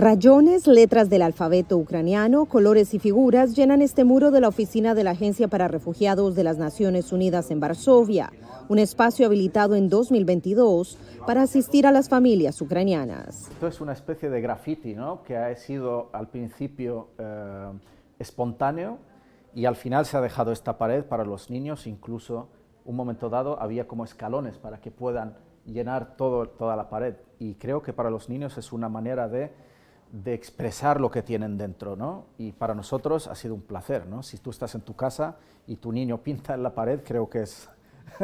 Rayones, letras del alfabeto ucraniano, colores y figuras llenan este muro de la oficina de la Agencia para Refugiados de las Naciones Unidas en Varsovia, un espacio habilitado en 2022 para asistir a las familias ucranianas. Esto es una especie de graffiti, ¿no? Que ha sido al principio eh, espontáneo y al final se ha dejado esta pared para los niños, incluso un momento dado había como escalones para que puedan llenar todo, toda la pared. Y creo que para los niños es una manera de de expresar lo que tienen dentro, ¿no? Y para nosotros ha sido un placer, ¿no? Si tú estás en tu casa y tu niño pinta en la pared, creo que es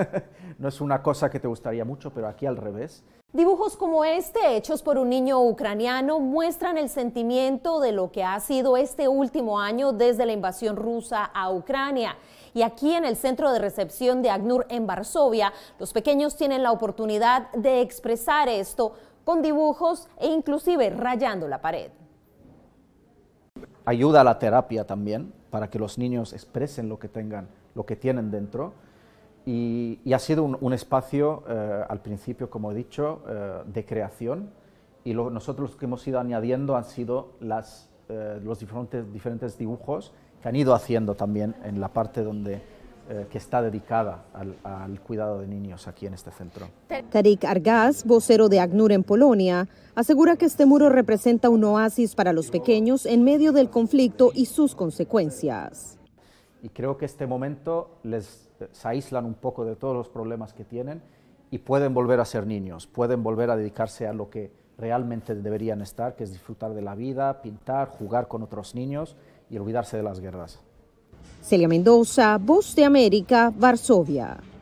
no es una cosa que te gustaría mucho, pero aquí al revés. Dibujos como este, hechos por un niño ucraniano, muestran el sentimiento de lo que ha sido este último año desde la invasión rusa a Ucrania. Y aquí en el centro de recepción de ACNUR en Varsovia, los pequeños tienen la oportunidad de expresar esto con dibujos e inclusive rayando la pared. Ayuda a la terapia también para que los niños expresen lo que tengan, lo que tienen dentro. Y, ha sido un, espacio, eh, al principio, como he dicho, eh, de creación. Y nosotros lo que hemos ido añadiendo han sido eh, los diferentes dibujos que han ido haciendo también en la parte donde eh, que está dedicada al, cuidado de niños aquí en este centro. Tarik Argaz, vocero de ACNUR en Polonia, asegura que este muro representa un oasis para los pequeños en medio del conflicto y sus consecuencias. Y creo que este momento les eh, aíslan un poco de todos los problemas que tienen y pueden volver a ser niños, pueden volver a dedicarse a lo que realmente deberían estar, que es disfrutar de la vida, pintar, jugar con otros niños y olvidarse de las guerras. Celia Mendoza, Voz de América, Varsovia.